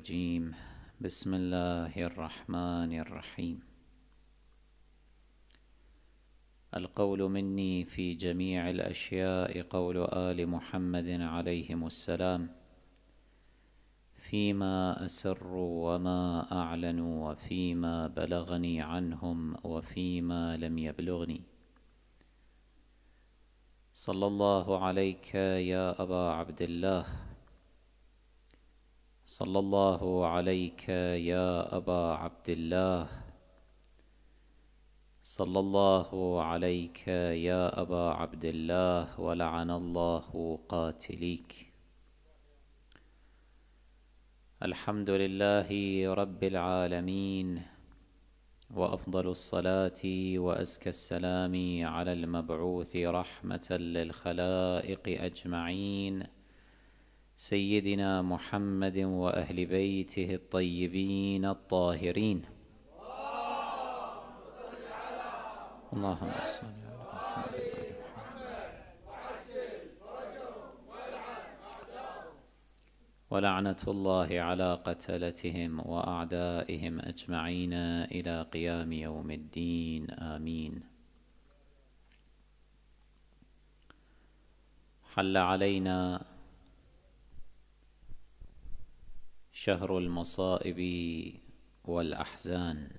الرجيم بسم الله الرحمن الرحيم القول مني في جميع الأشياء قول آل محمد عليهم السلام فيما أسروا وما أعلنوا وفيما بلغني عنهم وفيما لم يبلغني صلى الله عليك يا أبا عبد الله صلى الله عليك يا أبا عبد الله صلى الله عليك يا أبا عبد الله ولعن الله قاتليك الحمد لله رب العالمين وأفضل الصلاة وأزكى السلام على المبعوث رحمة للخلائق أجمعين سيدنا محمد واهل بيته الطيبين الطاهرين اللهم صل على محمد ولعنة الله على قتلتهم وأعدائهم أجمعين إلى قيام يوم الدين آمين حل علينا شهر المصائب والأحزان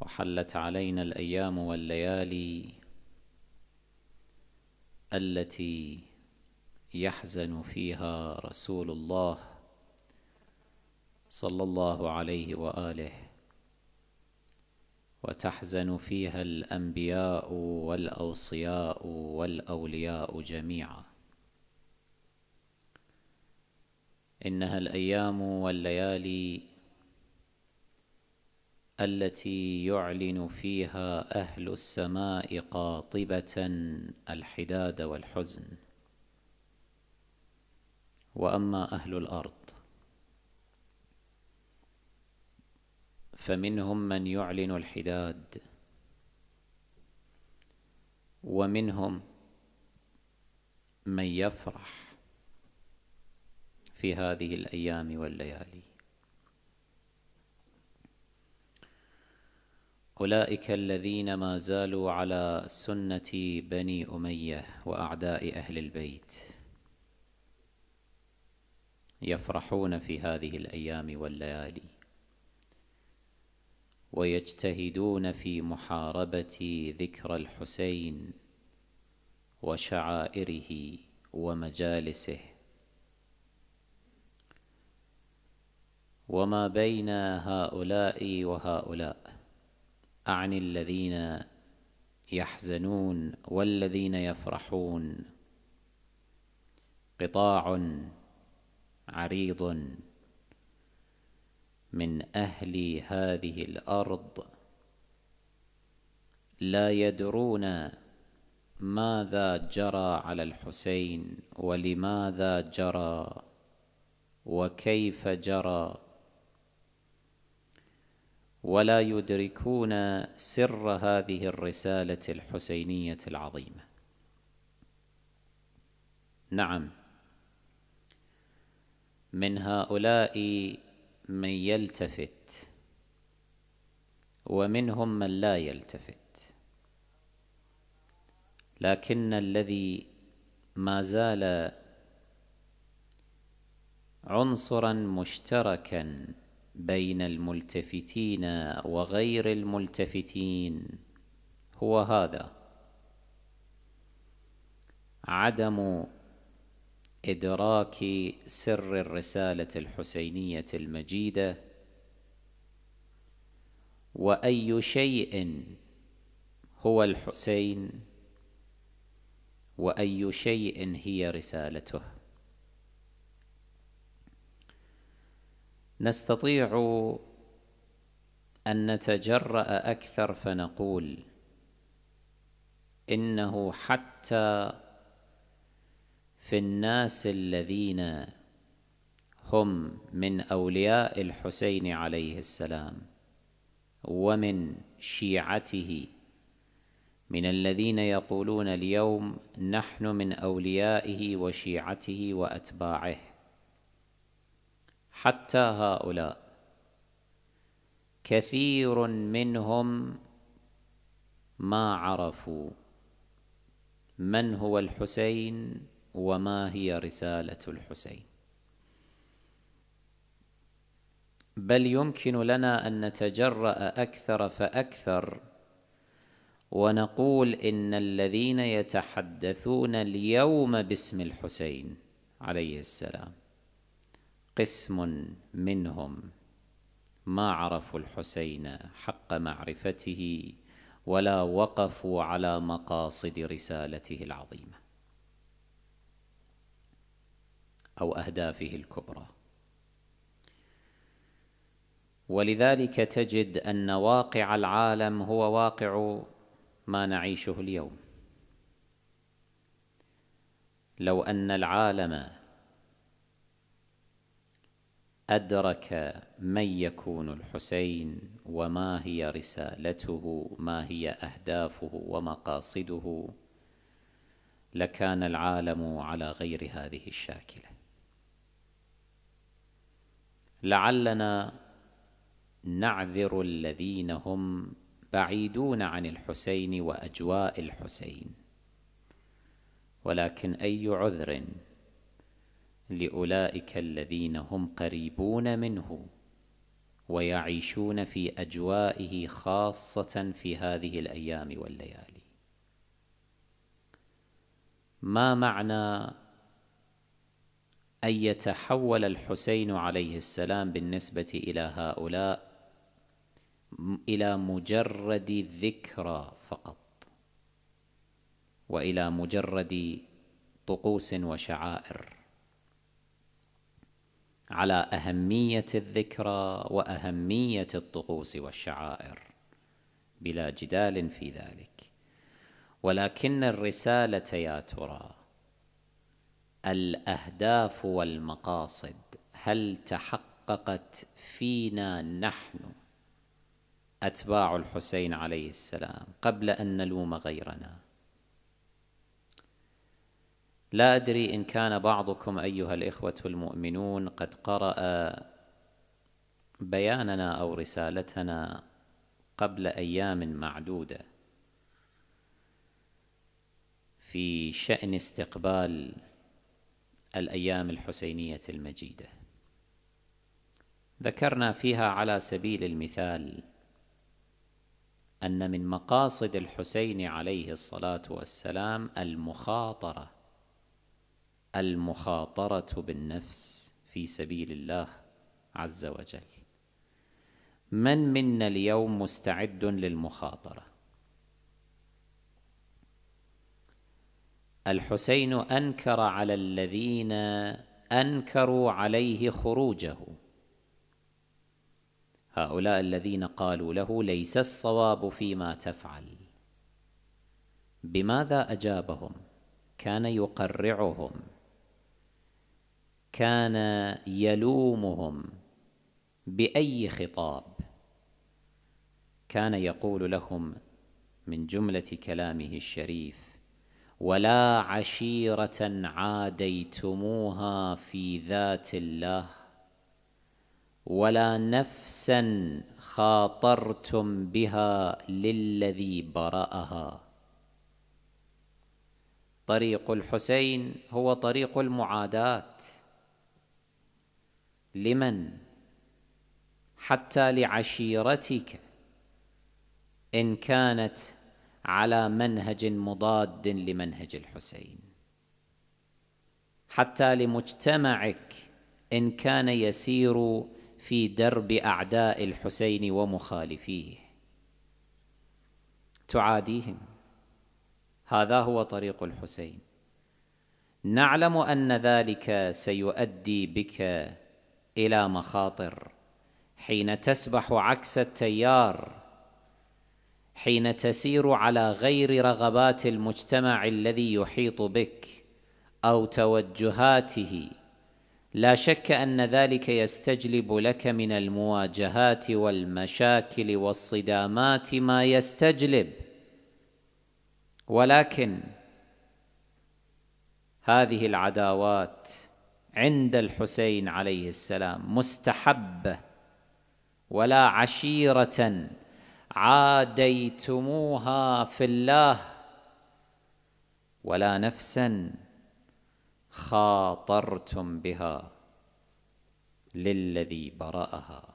وحلت علينا الأيام والليالي التي يحزن فيها رسول الله صلى الله عليه وآله وتحزن فيها الأنبياء والأوصياء والأولياء جميعاً إنها الأيام والليالي التي يعلن فيها أهل السماء قاطبة الحداد والحزن وأما أهل الأرض فمنهم من يعلن الحداد ومنهم من يفرح في هذه الأيام والليالي أولئك الذين ما زالوا على سنة بني أمية وأعداء أهل البيت يفرحون في هذه الأيام والليالي ويجتهدون في محاربة ذكرى الحسين وشعائره ومجالسه وما بين هؤلاء وهؤلاء اعني الذين يحزنون والذين يفرحون قطاع عريض من اهل هذه الارض لا يدرون ماذا جرى على الحسين ولماذا جرى وكيف جرى ولا يدركون سر هذه الرسالة الحسينية العظيمة نعم من هؤلاء من يلتفت ومنهم من لا يلتفت لكن الذي ما زال عنصرا مشتركا بين الملتفتين وغير الملتفتين هو هذا عدم إدراك سر الرسالة الحسينية المجيدة وأي شيء هو الحسين وأي شيء هي رسالته نستطيع أن نتجرأ أكثر فنقول إنه حتى في الناس الذين هم من أولياء الحسين عليه السلام ومن شيعته من الذين يقولون اليوم نحن من أوليائه وشيعته وأتباعه حتى هؤلاء كثير منهم ما عرفوا من هو الحسين وما هي رسالة الحسين بل يمكن لنا أن نتجرأ أكثر فأكثر ونقول إن الذين يتحدثون اليوم باسم الحسين عليه السلام قسم منهم ما عرفوا الحسين حق معرفته ولا وقفوا على مقاصد رسالته العظيمه او اهدافه الكبرى ولذلك تجد ان واقع العالم هو واقع ما نعيشه اليوم لو ان العالم أدرك من يكون الحسين وما هي رسالته ما هي أهدافه ومقاصده لكان العالم على غير هذه الشاكلة لعلنا نعذر الذين هم بعيدون عن الحسين وأجواء الحسين ولكن أي عذر لأولئك الذين هم قريبون منه ويعيشون في أجوائه خاصة في هذه الأيام والليالي ما معنى أن يتحول الحسين عليه السلام بالنسبة إلى هؤلاء إلى مجرد ذكرى فقط وإلى مجرد طقوس وشعائر على أهمية الذكرى وأهمية الطقوس والشعائر بلا جدال في ذلك ولكن الرسالة يا ترى الأهداف والمقاصد هل تحققت فينا نحن أتباع الحسين عليه السلام قبل أن نلوم غيرنا لا أدري إن كان بعضكم أيها الإخوة المؤمنون قد قرأ بياننا أو رسالتنا قبل أيام معدودة في شأن استقبال الأيام الحسينية المجيدة ذكرنا فيها على سبيل المثال أن من مقاصد الحسين عليه الصلاة والسلام المخاطرة المخاطرة بالنفس في سبيل الله عز وجل من منا اليوم مستعد للمخاطرة الحسين أنكر على الذين أنكروا عليه خروجه هؤلاء الذين قالوا له ليس الصواب فيما تفعل بماذا أجابهم؟ كان يقرعهم كان يلومهم باي خطاب كان يقول لهم من جمله كلامه الشريف ولا عشيره عاديتموها في ذات الله ولا نفسا خاطرتم بها للذي براها طريق الحسين هو طريق المعاداه لمن حتى لعشيرتك إن كانت على منهج مضاد لمنهج الحسين حتى لمجتمعك إن كان يسير في درب أعداء الحسين ومخالفيه تعاديهم هذا هو طريق الحسين نعلم أن ذلك سيؤدي بك الى مخاطر حين تسبح عكس التيار حين تسير على غير رغبات المجتمع الذي يحيط بك او توجهاته لا شك ان ذلك يستجلب لك من المواجهات والمشاكل والصدامات ما يستجلب ولكن هذه العداوات عند الحسين عليه السلام مستحبه ولا عشيره عاديتموها في الله ولا نفسا خاطرتم بها للذي برأها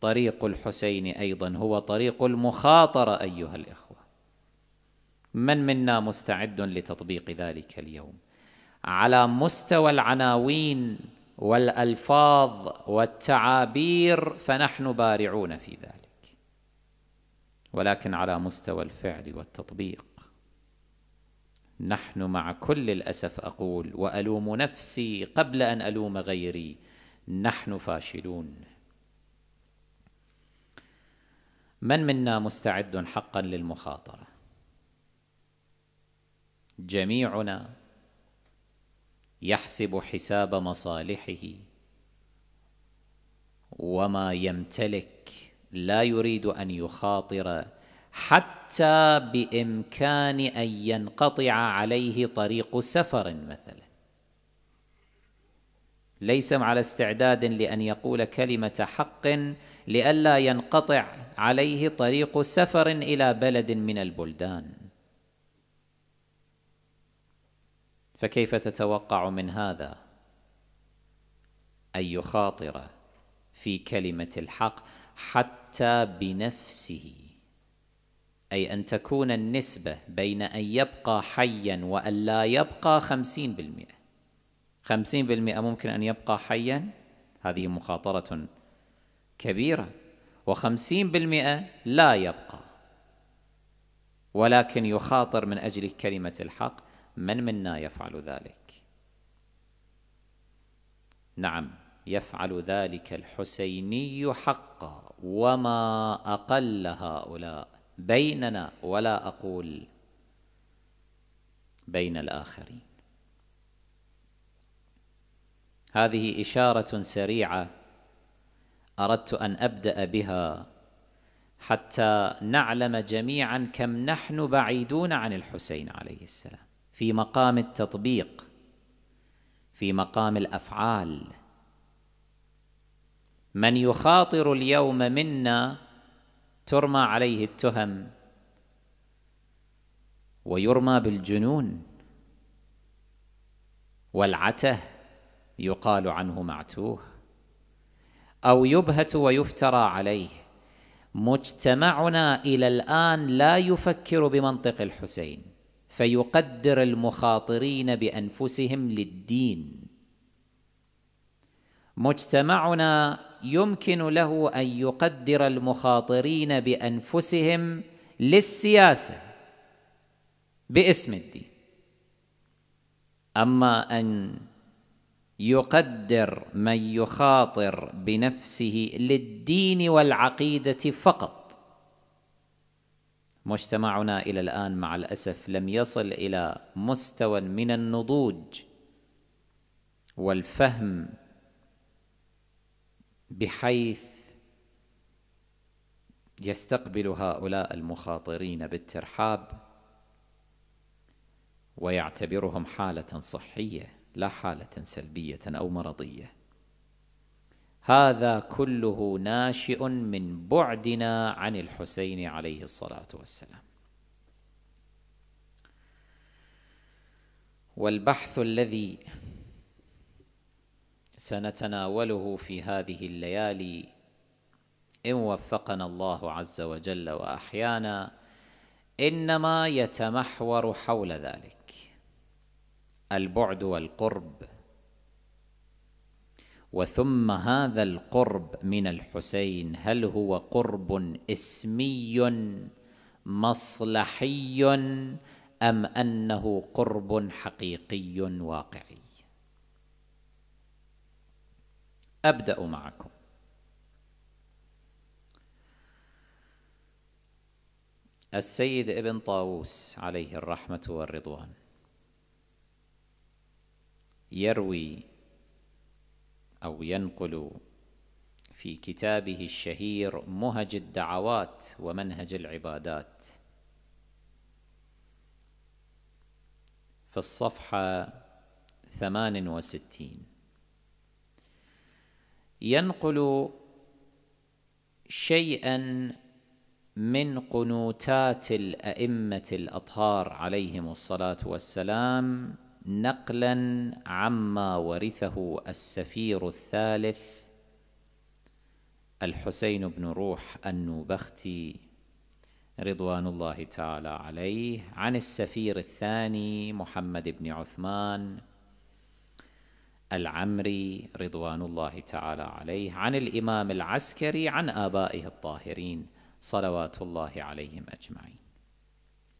طريق الحسين أيضا هو طريق المخاطرة أيها الإخوة من منا مستعد لتطبيق ذلك اليوم على مستوى العناوين والالفاظ والتعابير فنحن بارعون في ذلك ولكن على مستوى الفعل والتطبيق نحن مع كل الاسف اقول والوم نفسي قبل ان الوم غيري نحن فاشلون من منا مستعد حقا للمخاطره جميعنا يحسب حساب مصالحه وما يمتلك لا يريد ان يخاطر حتى بامكان ان ينقطع عليه طريق سفر مثلا ليس على استعداد لان يقول كلمه حق لئلا ينقطع عليه طريق سفر الى بلد من البلدان فكيف تتوقع من هذا ان يخاطر في كلمة الحق حتى بنفسه أي أن تكون النسبة بين أن يبقى حيا وأن لا يبقى خمسين بالمئة خمسين بالمئة ممكن أن يبقى حيا هذه مخاطرة كبيرة وخمسين بالمئة لا يبقى ولكن يخاطر من أجل كلمة الحق من منا يفعل ذلك نعم يفعل ذلك الحسيني حقا وما أقل هؤلاء بيننا ولا أقول بين الآخرين هذه إشارة سريعة أردت أن أبدأ بها حتى نعلم جميعا كم نحن بعيدون عن الحسين عليه السلام في مقام التطبيق في مقام الافعال من يخاطر اليوم منا ترمى عليه التهم ويرمى بالجنون والعته يقال عنه معتوه او يبهت ويفترى عليه مجتمعنا الى الان لا يفكر بمنطق الحسين فيقدر المخاطرين بانفسهم للدين مجتمعنا يمكن له ان يقدر المخاطرين بانفسهم للسياسه باسم الدين اما ان يقدر من يخاطر بنفسه للدين والعقيده فقط مجتمعنا الى الان مع الاسف لم يصل الى مستوى من النضوج والفهم بحيث يستقبل هؤلاء المخاطرين بالترحاب ويعتبرهم حاله صحيه لا حاله سلبيه او مرضيه هذا كله ناشئ من بعدنا عن الحسين عليه الصلاة والسلام والبحث الذي سنتناوله في هذه الليالي إن وفقنا الله عز وجل وأحيانا إنما يتمحور حول ذلك البعد والقرب وثم هذا القرب من الحسين هل هو قرب اسمي مصلحي ام انه قرب حقيقي واقعي ابدا معكم السيد ابن طاووس عليه الرحمه والرضوان يروي أو ينقل في كتابه الشهير مهج الدعوات ومنهج العبادات في الصفحة 68 ينقل شيئا من قنوتات الأئمة الأطهار عليهم الصلاة والسلام نقلا عما ورثه السفير الثالث الحسين بن روح النوبختي رضوان الله تعالى عليه عن السفير الثاني محمد بن عثمان العمري رضوان الله تعالى عليه عن الإمام العسكري عن آبائه الطاهرين صلوات الله عليهم أجمعين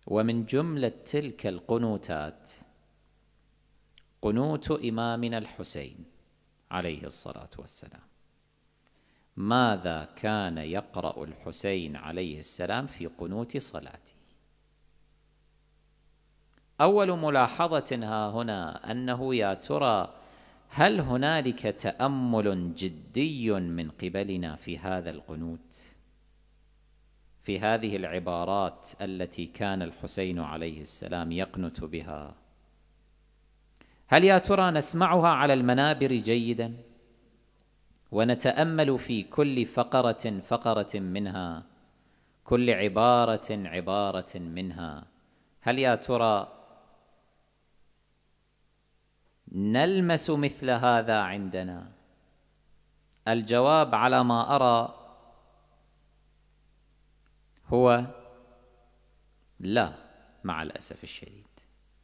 ومن جملة تلك القنوتات قنوت إمامنا الحسين عليه الصلاة والسلام ماذا كان يقرأ الحسين عليه السلام في قنوت صلاته أول ملاحظة ها هنا أنه يا ترى هل هنالك تأمل جدي من قبلنا في هذا القنوت في هذه العبارات التي كان الحسين عليه السلام يقنت بها هل يا ترى نسمعها على المنابر جيدا ونتامل في كل فقره فقره منها كل عباره عباره منها هل يا ترى نلمس مثل هذا عندنا الجواب على ما ارى هو لا مع الاسف الشديد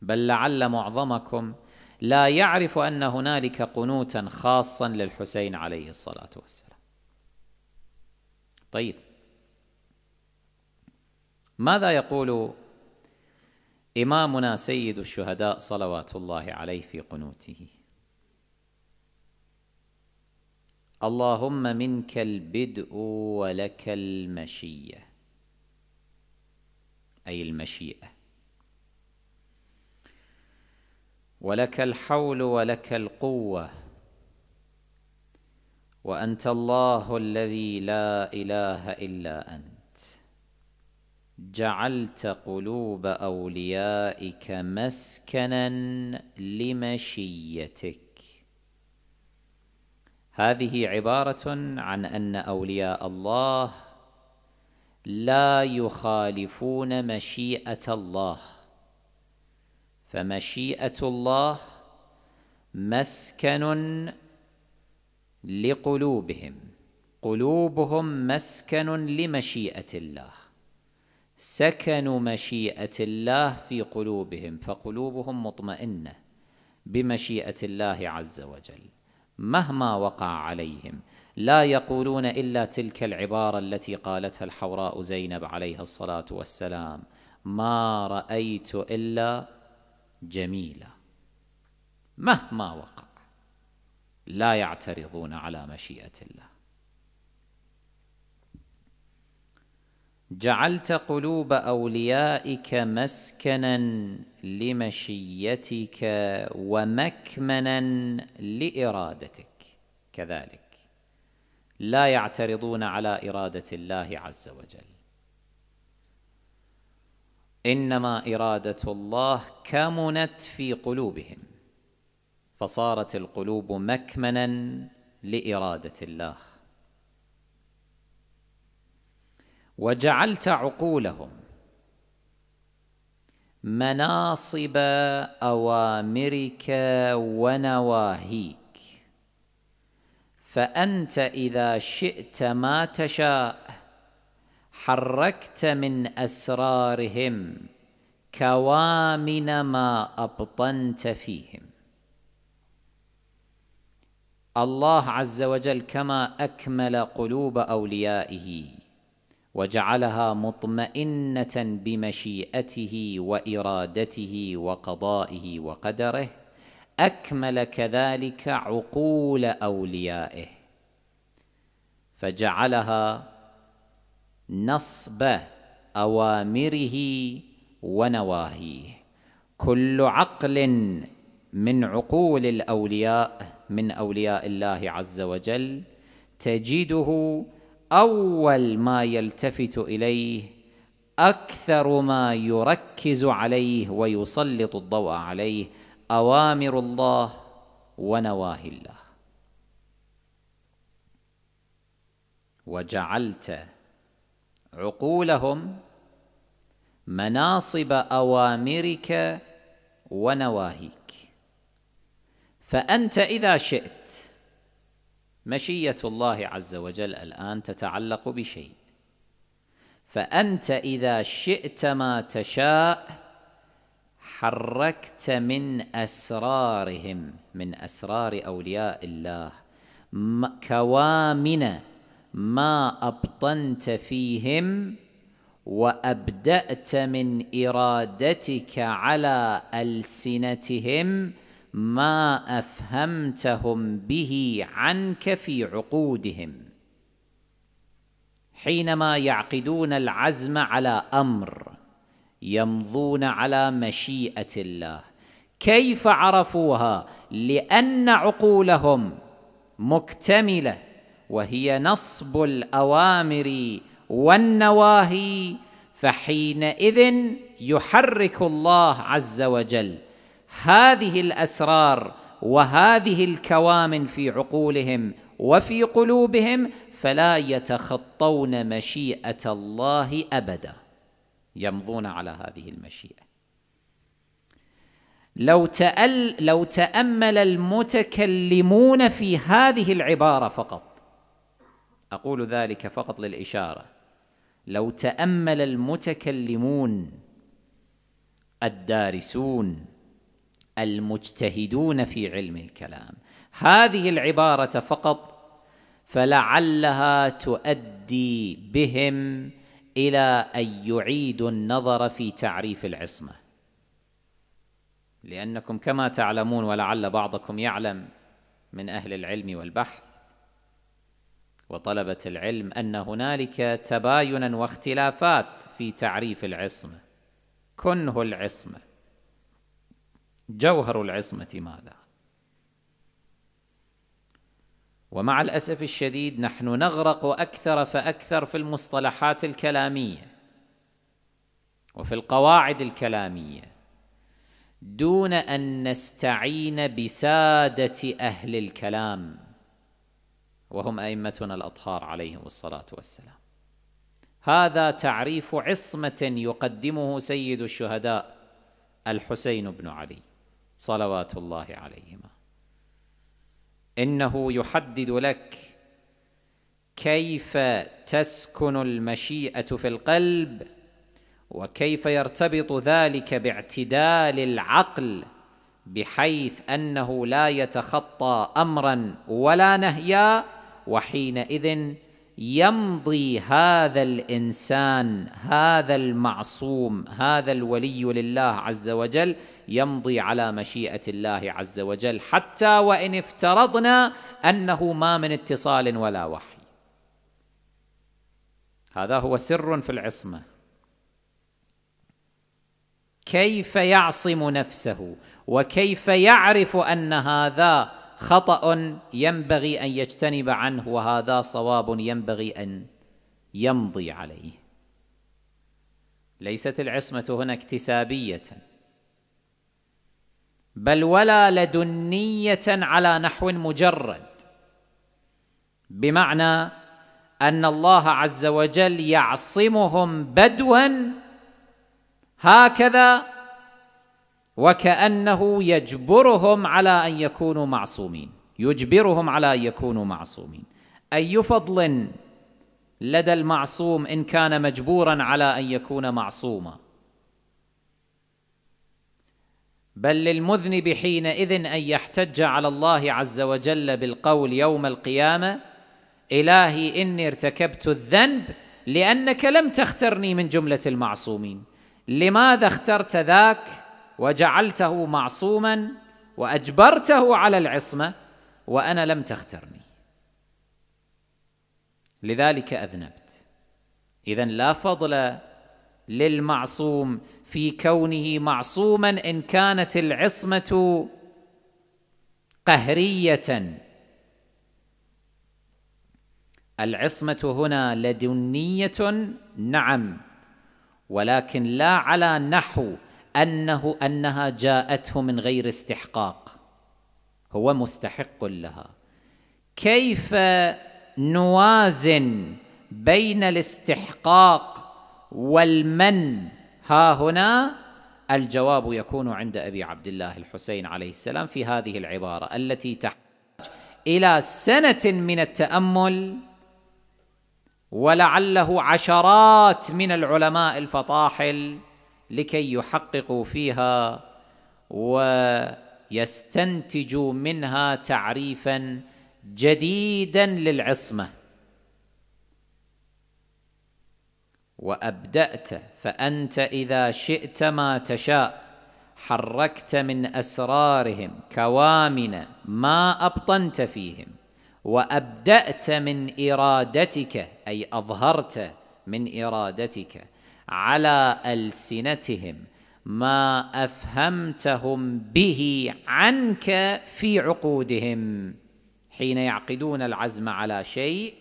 بل لعل معظمكم لا يعرف أن هنالك قنوتا خاصا للحسين عليه الصلاة والسلام طيب ماذا يقول إمامنا سيد الشهداء صلوات الله عليه في قنوته اللهم منك البدء ولك المشية أي المشيئة ولك الحول ولك القوه وانت الله الذي لا اله الا انت جعلت قلوب اوليائك مسكنا لمشيتك هذه عباره عن ان اولياء الله لا يخالفون مشيئه الله فمشيئه الله مسكن لقلوبهم قلوبهم مسكن لمشيئه الله سكن مشيئه الله في قلوبهم فقلوبهم مطمئنه بمشيئه الله عز وجل مهما وقع عليهم لا يقولون الا تلك العباره التي قالتها الحوراء زينب عليها الصلاه والسلام ما رايت الا جميلة مهما وقع لا يعترضون على مشيئة الله جعلت قلوب أوليائك مسكنا لمشيتك ومكمنا لإرادتك كذلك لا يعترضون على إرادة الله عز وجل إنما إرادة الله كمنت في قلوبهم فصارت القلوب مكمنا لإرادة الله وجعلت عقولهم مناصب أوامرك ونواهيك فأنت إذا شئت ما تشاء حركت من اسرارهم كوامن ما ابطنت فيهم الله عز وجل كما اكمل قلوب اوليائه وجعلها مطمئنه بمشيئته وارادته وقضائه وقدره اكمل كذلك عقول اوليائه فجعلها نصب اوامره ونواهيه كل عقل من عقول الاولياء من اولياء الله عز وجل تجده اول ما يلتفت اليه اكثر ما يركز عليه ويسلط الضوء عليه اوامر الله ونواهي الله وجعلت عقولهم مناصب أوامرك ونواهيك فأنت إذا شئت مشية الله عز وجل الآن تتعلق بشيء فأنت إذا شئت ما تشاء حركت من أسرارهم من أسرار أولياء الله كوامن ما أبطنت فيهم وأبدأت من إرادتك على ألسنتهم ما أفهمتهم به عنك في عقودهم حينما يعقدون العزم على أمر يمضون على مشيئة الله كيف عرفوها لأن عقولهم مكتمله وهي نصب الاوامر والنواهي فحينئذ يحرك الله عز وجل هذه الاسرار وهذه الكوامن في عقولهم وفي قلوبهم فلا يتخطون مشيئه الله ابدا يمضون على هذه المشيئه لو تأل لو تامل المتكلمون في هذه العباره فقط أقول ذلك فقط للإشارة لو تأمل المتكلمون الدارسون المجتهدون في علم الكلام هذه العبارة فقط فلعلها تؤدي بهم إلى أن يعيدوا النظر في تعريف العصمة لأنكم كما تعلمون ولعل بعضكم يعلم من أهل العلم والبحث وطلبة العلم أن هنالك تباينا واختلافات في تعريف العصمة كنه العصمة جوهر العصمة ماذا؟ ومع الأسف الشديد نحن نغرق أكثر فأكثر في المصطلحات الكلامية وفي القواعد الكلامية دون أن نستعين بسادة أهل الكلام وهم أئمتنا الأطهار عليهم الصلاة والسلام هذا تعريف عصمة يقدمه سيد الشهداء الحسين بن علي صلوات الله عليهما إنه يحدد لك كيف تسكن المشيئة في القلب وكيف يرتبط ذلك باعتدال العقل بحيث أنه لا يتخطى أمرا ولا نهيا وحينئذ يمضي هذا الانسان هذا المعصوم هذا الولي لله عز وجل يمضي على مشيئه الله عز وجل حتى وان افترضنا انه ما من اتصال ولا وحي هذا هو سر في العصمه كيف يعصم نفسه وكيف يعرف ان هذا خطأ ينبغي أن يجتنب عنه وهذا صواب ينبغي أن يمضي عليه ليست العصمة هنا اكتسابية بل ولا لدنية على نحو مجرد بمعنى أن الله عز وجل يعصمهم بدوا هكذا وكأنه يجبرهم على أن يكونوا معصومين يجبرهم على أن يكونوا معصومين أي فضل لدى المعصوم إن كان مجبورا على أن يكون معصوما بل للمذنب حينئذ أن يحتج على الله عز وجل بالقول يوم القيامة إلهي إني ارتكبت الذنب لأنك لم تخترني من جملة المعصومين لماذا اخترت ذاك؟ وجعلته معصوما واجبرته على العصمه وانا لم تخترني لذلك اذنبت اذا لا فضل للمعصوم في كونه معصوما ان كانت العصمه قهريه العصمه هنا لدنيه نعم ولكن لا على نحو أنه أنها جاءته من غير استحقاق هو مستحق لها كيف نوازن بين الاستحقاق والمن ها هنا الجواب يكون عند أبي عبد الله الحسين عليه السلام في هذه العبارة التي تحتاج إلى سنة من التأمل ولعله عشرات من العلماء الفطاحل لكي يحققوا فيها ويستنتجوا منها تعريفا جديدا للعصمه وابدات فانت اذا شئت ما تشاء حركت من اسرارهم كوامن ما ابطنت فيهم وابدات من ارادتك اي اظهرت من ارادتك على السنتهم ما افهمتهم به عنك في عقودهم حين يعقدون العزم على شيء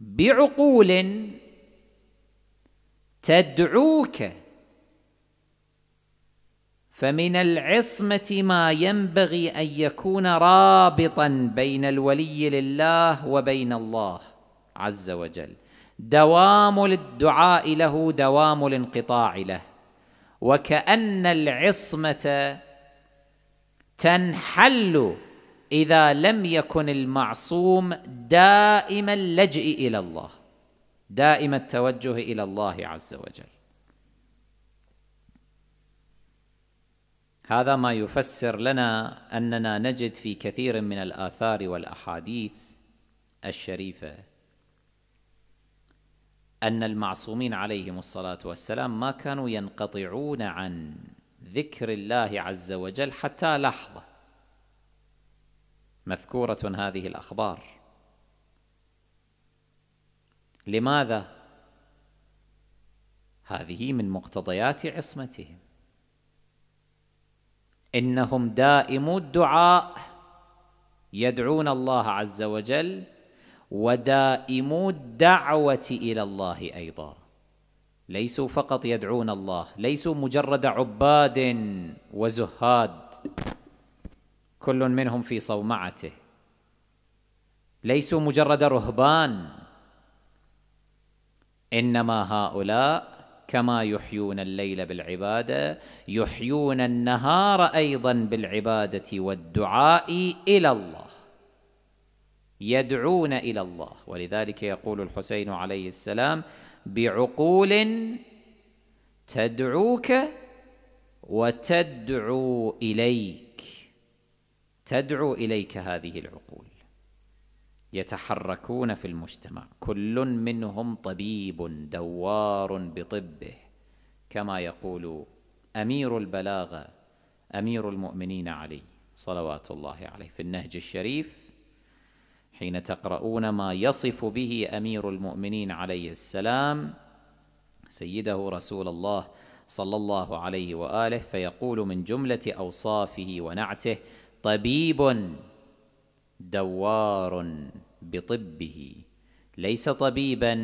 بعقول تدعوك فمن العصمه ما ينبغي ان يكون رابطا بين الولي لله وبين الله عز وجل دوام الدعاء له دوام الانقطاع له وكأن العصمة تنحل إذا لم يكن المعصوم دائم اللجئ إلى الله دائم التوجه إلى الله عز وجل هذا ما يفسر لنا أننا نجد في كثير من الآثار والأحاديث الشريفة أن المعصومين عليهم الصلاة والسلام ما كانوا ينقطعون عن ذكر الله عز وجل حتى لحظة مذكورة هذه الأخبار لماذا؟ هذه من مقتضيات عصمتهم إنهم دائمو الدعاء يدعون الله عز وجل ودائمو الدعوة إلى الله أيضا ليسوا فقط يدعون الله ليسوا مجرد عباد وزهاد كل منهم في صومعته ليسوا مجرد رهبان انما هؤلاء كما يحيون الليل بالعباده يحيون النهار ايضا بالعباده والدعاء الى الله يدعون إلى الله ولذلك يقول الحسين عليه السلام بعقول تدعوك وتدعو إليك تدعو إليك هذه العقول يتحركون في المجتمع كل منهم طبيب دوار بطبه كما يقول أمير البلاغة أمير المؤمنين علي صلوات الله عليه في النهج الشريف حين تقرؤون ما يصف به امير المؤمنين عليه السلام سيده رسول الله صلى الله عليه واله فيقول من جمله اوصافه ونعته طبيب دوار بطبه ليس طبيبا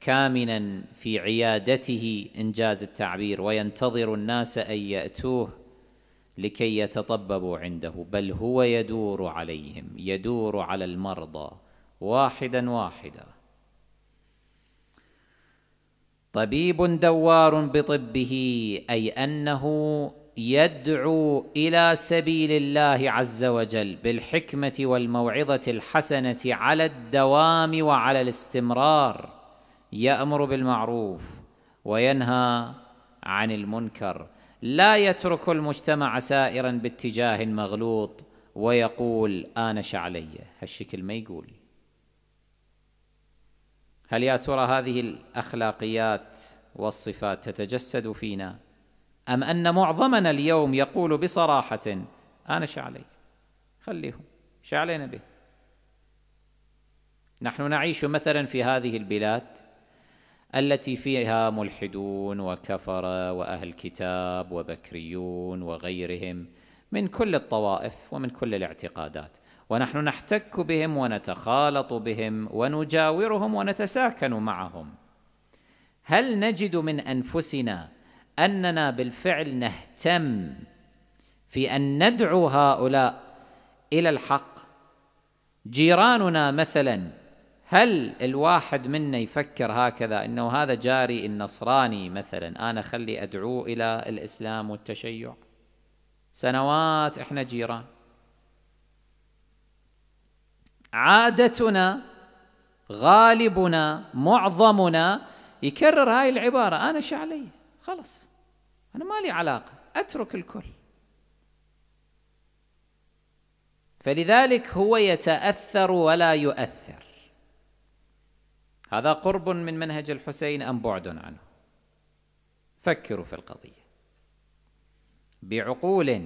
كامنا في عيادته انجاز التعبير وينتظر الناس ان ياتوه لكي يتطببوا عنده بل هو يدور عليهم يدور على المرضى واحدا واحدا طبيب دوار بطبه اي انه يدعو الى سبيل الله عز وجل بالحكمه والموعظه الحسنه على الدوام وعلى الاستمرار يامر بالمعروف وينهى عن المنكر لا يترك المجتمع سائرا باتجاه مغلوط ويقول انا شعلي هالشكل ما يقول هل يا ترى هذه الأخلاقيات والصفات تتجسد فينا أم أن معظمنا اليوم يقول بصراحة أنا شعلي خليهم شعلينا به نحن نعيش مثلا في هذه البلاد التي فيها ملحدون وكفره واهل الكتاب وبكريون وغيرهم من كل الطوائف ومن كل الاعتقادات ونحن نحتك بهم ونتخالط بهم ونجاورهم ونتساكن معهم هل نجد من انفسنا اننا بالفعل نهتم في ان ندعو هؤلاء الى الحق جيراننا مثلا هل الواحد منا يفكر هكذا انه هذا جاري النصراني مثلا انا خلي ادعوه الى الاسلام والتشيع سنوات احنا جيران عادتنا غالبنا معظمنا يكرر هاي العباره انا شو علي خلص انا ما لي علاقه اترك الكل فلذلك هو يتاثر ولا يؤثر هذا قرب من منهج الحسين أم بعد عنه فكروا في القضية بعقول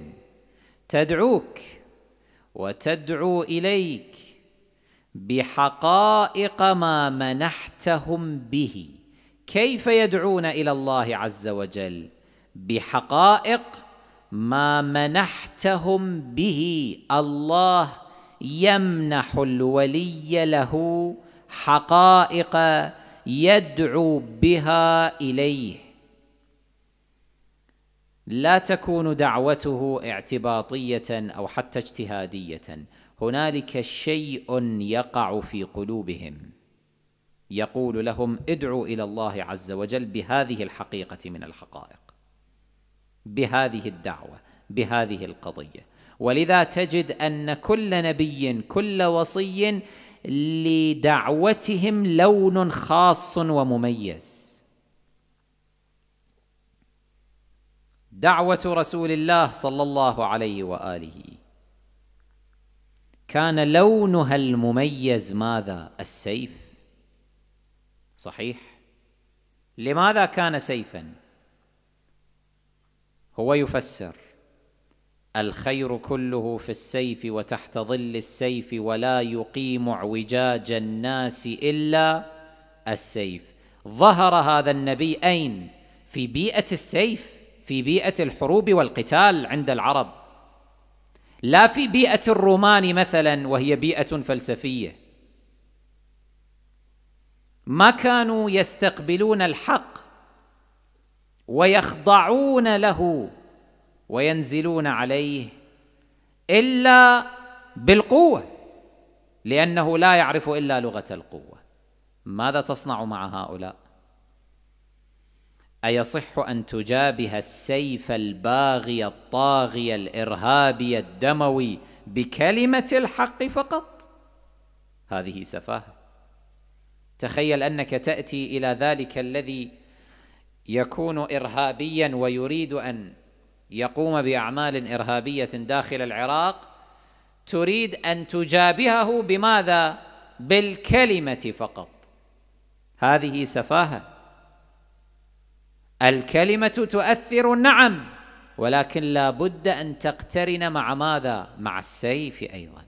تدعوك وتدعو إليك بحقائق ما منحتهم به كيف يدعون إلى الله عز وجل بحقائق ما منحتهم به الله يمنح الولي له حقائق يدعو بها اليه لا تكون دعوته اعتباطيه او حتى اجتهاديه هنالك شيء يقع في قلوبهم يقول لهم ادعوا الى الله عز وجل بهذه الحقيقه من الحقائق بهذه الدعوه بهذه القضيه ولذا تجد ان كل نبي كل وصي لدعوتهم لون خاص ومميز دعوه رسول الله صلى الله عليه واله كان لونها المميز ماذا السيف صحيح لماذا كان سيفا هو يفسر الخير كله في السيف وتحت ظل السيف ولا يقيم اعوجاج الناس الا السيف ظهر هذا النبي اين في بيئه السيف في بيئه الحروب والقتال عند العرب لا في بيئه الرومان مثلا وهي بيئه فلسفيه ما كانوا يستقبلون الحق ويخضعون له وينزلون عليه الا بالقوه لانه لا يعرف الا لغه القوه ماذا تصنع مع هؤلاء ايصح ان تجابه السيف الباغي الطاغي الارهابي الدموي بكلمه الحق فقط هذه سفاهه تخيل انك تاتي الى ذلك الذي يكون ارهابيا ويريد ان يقوم باعمال ارهابيه داخل العراق تريد ان تجابهه بماذا بالكلمه فقط هذه سفاهه الكلمه تؤثر نعم ولكن لا بد ان تقترن مع ماذا مع السيف ايضا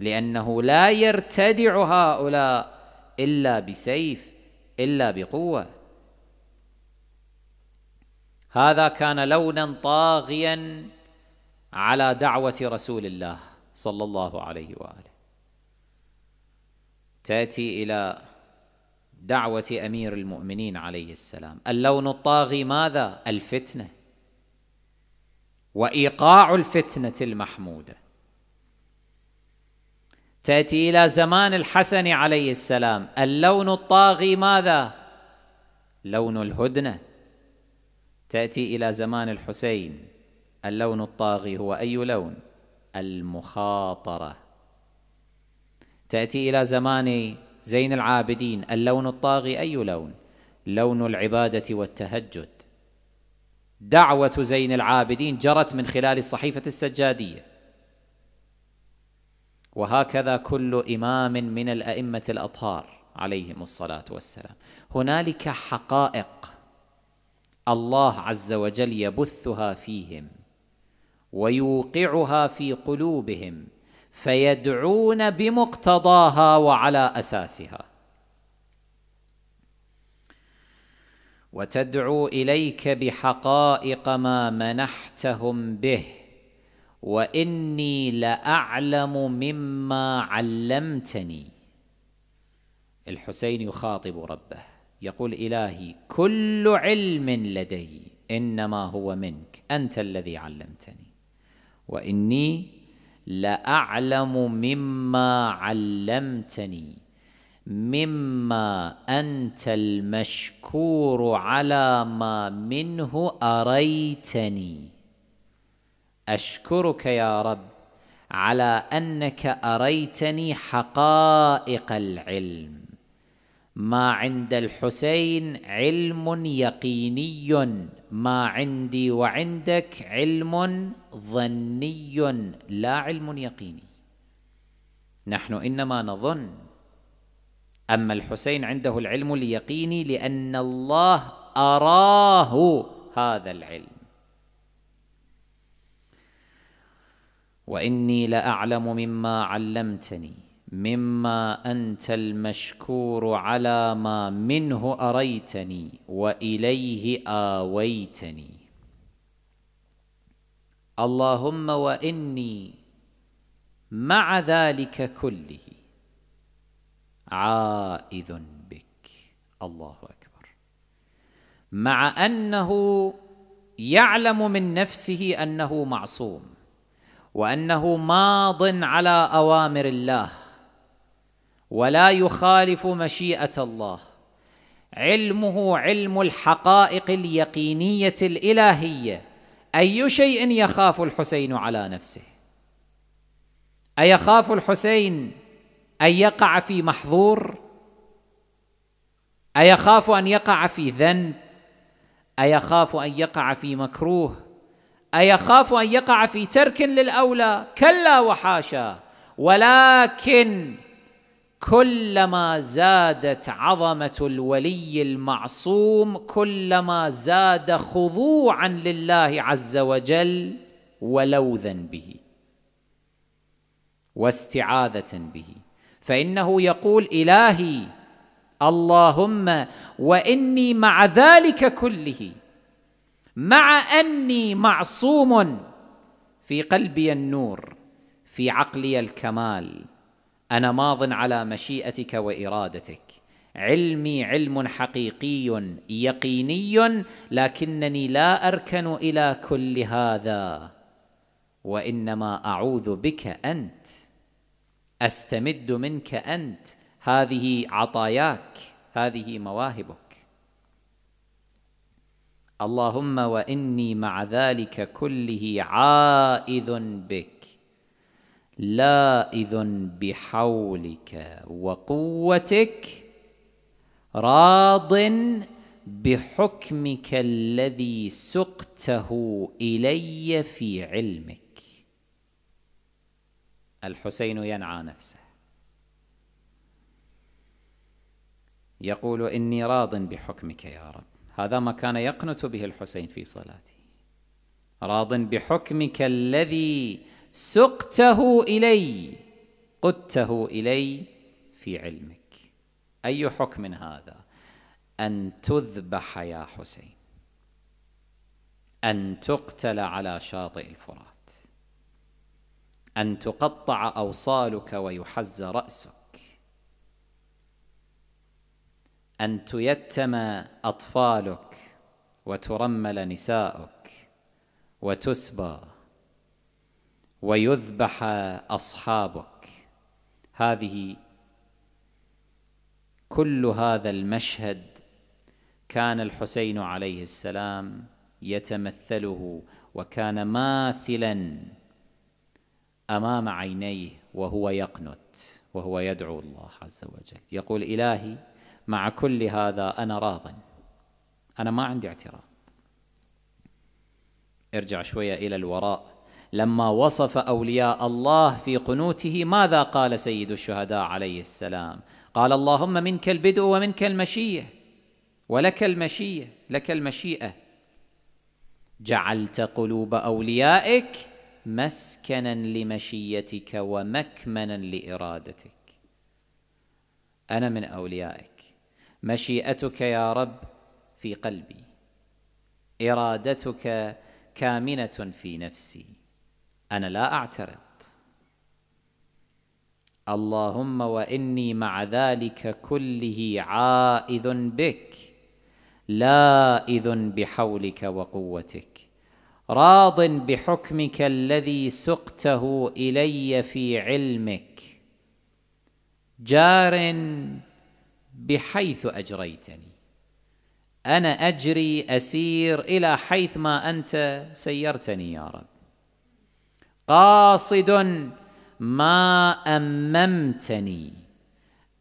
لانه لا يرتدع هؤلاء الا بسيف الا بقوه هذا كان لونا طاغيا على دعوه رسول الله صلى الله عليه واله تاتي الى دعوه امير المؤمنين عليه السلام اللون الطاغي ماذا الفتنه وايقاع الفتنه المحموده تاتي الى زمان الحسن عليه السلام اللون الطاغي ماذا لون الهدنه تأتي إلى زمان الحسين اللون الطاغي هو أي لون؟ المخاطرة تأتي إلى زمان زين العابدين اللون الطاغي أي لون؟ لون العبادة والتهجد دعوة زين العابدين جرت من خلال الصحيفة السجادية وهكذا كل إمام من الأئمة الأطهار عليهم الصلاة والسلام هنالك حقائق الله عز وجل يبثها فيهم ويوقعها في قلوبهم فيدعون بمقتضاها وعلى اساسها وتدعو اليك بحقائق ما منحتهم به واني لاعلم مما علمتني الحسين يخاطب ربه يقول إلهي كل علم لدي إنما هو منك أنت الذي علمتني وإني لأعلم مما علمتني مما أنت المشكور على ما منه أريتني أشكرك يا رب على أنك أريتني حقائق العلم ما عند الحسين علم يقيني ما عندي وعندك علم ظني لا علم يقيني نحن انما نظن اما الحسين عنده العلم اليقيني لان الله اراه هذا العلم واني لاعلم مما علمتني مما أنت المشكور على ما منه أريتني وإليه آويتني اللهم وإني مع ذلك كله عائذ بك الله أكبر مع أنه يعلم من نفسه أنه معصوم وأنه ماض على أوامر الله ولا يخالف مشيئه الله علمه علم الحقائق اليقينيه الالهيه اي شيء يخاف الحسين على نفسه ايخاف الحسين ان يقع في محظور ايخاف ان يقع في ذنب ايخاف ان يقع في مكروه ايخاف ان يقع في ترك للاولى كلا وحاشا ولكن كلما زادت عظمه الولي المعصوم كلما زاد خضوعا لله عز وجل ولوذا به واستعاذه به فانه يقول الهي اللهم واني مع ذلك كله مع اني معصوم في قلبي النور في عقلي الكمال انا ماض على مشيئتك وارادتك علمي علم حقيقي يقيني لكنني لا اركن الى كل هذا وانما اعوذ بك انت استمد منك انت هذه عطاياك هذه مواهبك اللهم واني مع ذلك كله عائذ بك لائذ بحولك وقوتك راض بحكمك الذي سقته الي في علمك الحسين ينعى نفسه يقول اني راض بحكمك يا رب هذا ما كان يقنت به الحسين في صلاته راض بحكمك الذي سقته إلي قدته إلي في علمك أي حكم هذا أن تذبح يا حسين أن تقتل على شاطئ الفرات أن تقطع أوصالك ويحز رأسك أن تيتم أطفالك وترمل نساؤك وتسبى ويذبح اصحابك هذه كل هذا المشهد كان الحسين عليه السلام يتمثله وكان ماثلا امام عينيه وهو يقنت وهو يدعو الله عز وجل يقول الهي مع كل هذا انا راض انا ما عندي اعتراض ارجع شويه الى الوراء لما وصف أولياء الله في قنوته ماذا قال سيد الشهداء عليه السلام قال اللهم منك البدء ومنك المشية ولك المشية لك المشيئة جعلت قلوب أوليائك مسكنا لمشيتك ومكمنا لإرادتك أنا من أوليائك مشيئتك يا رب في قلبي إرادتك كامنة في نفسي أنا لا أعترض اللهم وإني مع ذلك كله عائذ بك لائذ بحولك وقوتك راض بحكمك الذي سقته إلي في علمك جار بحيث أجريتني أنا أجري أسير إلى حيث ما أنت سيرتني يا رب قاصد ما أممتني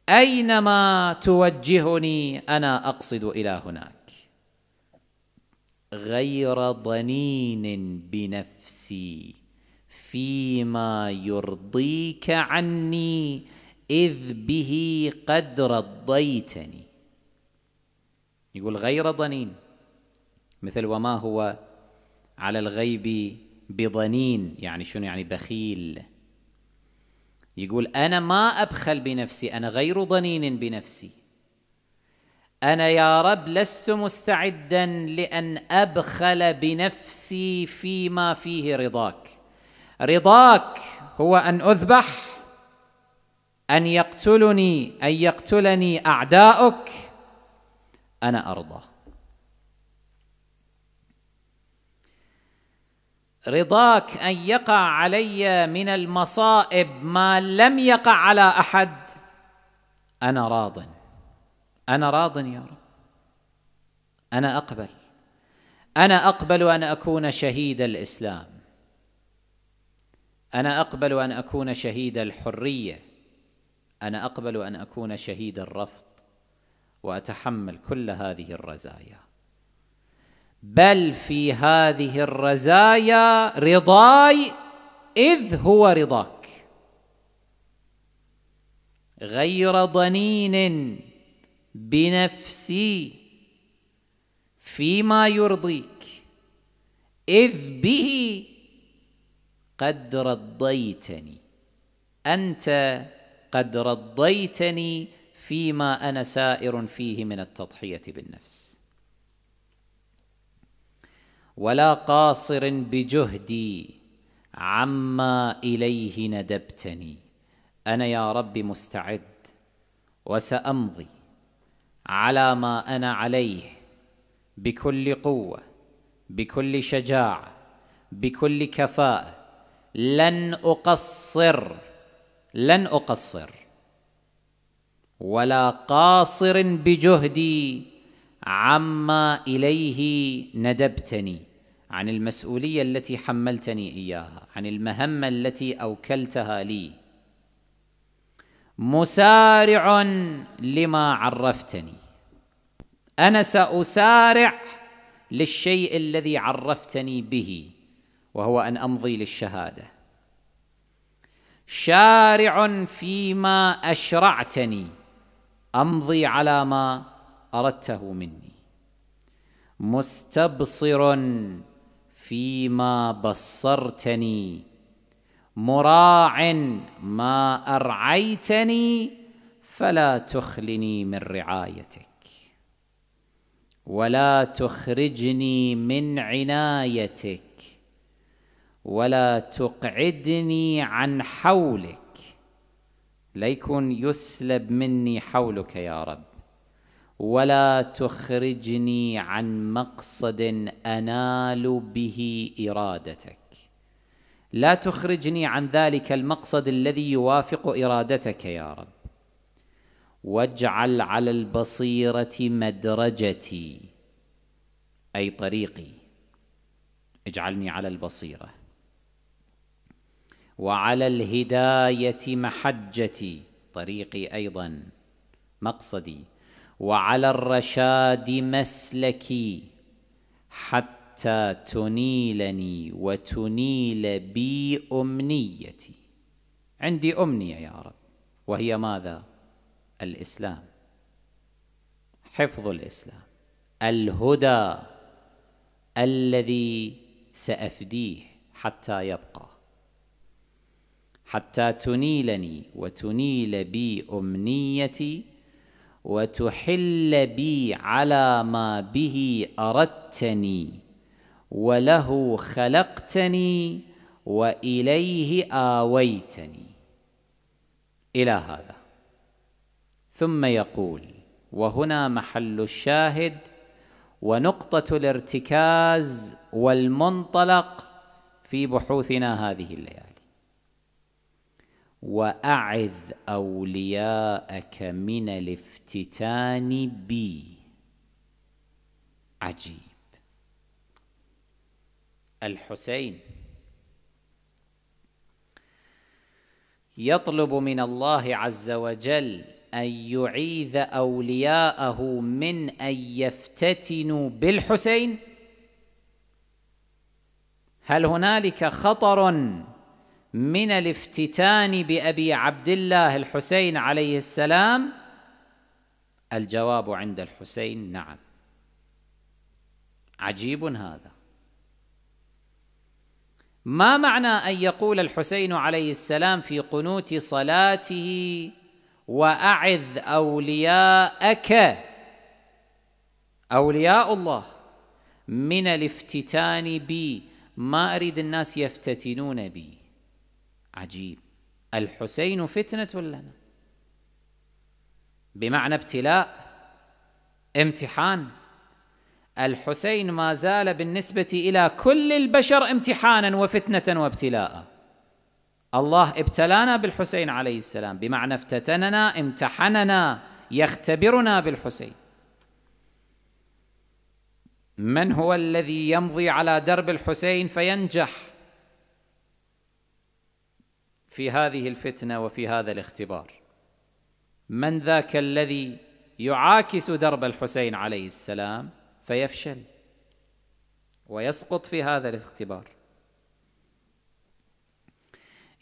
أينما توجهني أنا أقصد إلى هناك غير ضنين بنفسي فيما يرضيك عني إذ به قد رضيتني يقول غير ضنين مثل وما هو على الغيب بضنين يعني شنو يعني بخيل يقول أنا ما أبخل بنفسي أنا غير ضنين بنفسي أنا يا رب لست مستعدا لأن أبخل بنفسي فيما فيه رضاك رضاك هو أن أذبح أن يقتلني أن يقتلني أعداؤك أنا أرضى رضاك ان يقع علي من المصائب ما لم يقع على احد انا راض انا راض يا رب انا اقبل انا اقبل ان اكون شهيد الاسلام انا اقبل ان اكون شهيد الحريه انا اقبل ان اكون شهيد الرفض واتحمل كل هذه الرزايا بل في هذه الرزايا رضاي إذ هو رضاك غير ضنين بنفسي فيما يرضيك إذ به قد رضيتني أنت قد رضيتني فيما أنا سائر فيه من التضحية بالنفس ولا قاصر بجهدي عما اليه ندبتني انا يا رب مستعد وسامضي على ما انا عليه بكل قوه بكل شجاعه بكل كفاءه لن اقصر لن اقصر ولا قاصر بجهدي عما اليه ندبتني عن المسؤوليه التي حملتني اياها عن المهمه التي اوكلتها لي مسارع لما عرفتني انا ساسارع للشيء الذي عرفتني به وهو ان امضي للشهاده شارع فيما اشرعتني امضي على ما اردته مني مستبصر فيما بصرتني مراع ما ارعيتني فلا تخلني من رعايتك ولا تخرجني من عنايتك ولا تقعدني عن حولك ليكن يسلب مني حولك يا رب ولا تخرجني عن مقصد انال به ارادتك لا تخرجني عن ذلك المقصد الذي يوافق ارادتك يا رب واجعل على البصيره مدرجتي اي طريقي اجعلني على البصيره وعلى الهدايه محجتي طريقي ايضا مقصدي وعلى الرشاد مسلكي حتى تنيلني وتنيل بي امنيتي عندي امنيه يا رب وهي ماذا الاسلام حفظ الاسلام الهدى الذي سافديه حتى يبقى حتى تنيلني وتنيل بي امنيتي وتحل بي على ما به اردتني وله خلقتني واليه اويتني الى هذا ثم يقول وهنا محل الشاهد ونقطه الارتكاز والمنطلق في بحوثنا هذه الليالي واعذ اولياءك من الافتتان بي عجيب الحسين يطلب من الله عز وجل ان يعيذ اولياءه من ان يفتتنوا بالحسين هل هنالك خطر من الافتتان بأبي عبد الله الحسين عليه السلام الجواب عند الحسين نعم عجيب هذا ما معنى أن يقول الحسين عليه السلام في قنوت صلاته وأعذ أولياءك أولياء الله من الافتتان بي ما أريد الناس يفتتنون بي عجيب الحسين فتنة لنا بمعنى ابتلاء امتحان الحسين ما زال بالنسبة إلى كل البشر امتحانا وفتنة وابتلاء الله ابتلانا بالحسين عليه السلام بمعنى افتتننا امتحننا يختبرنا بالحسين من هو الذي يمضي على درب الحسين فينجح في هذه الفتنه وفي هذا الاختبار من ذاك الذي يعاكس درب الحسين عليه السلام فيفشل ويسقط في هذا الاختبار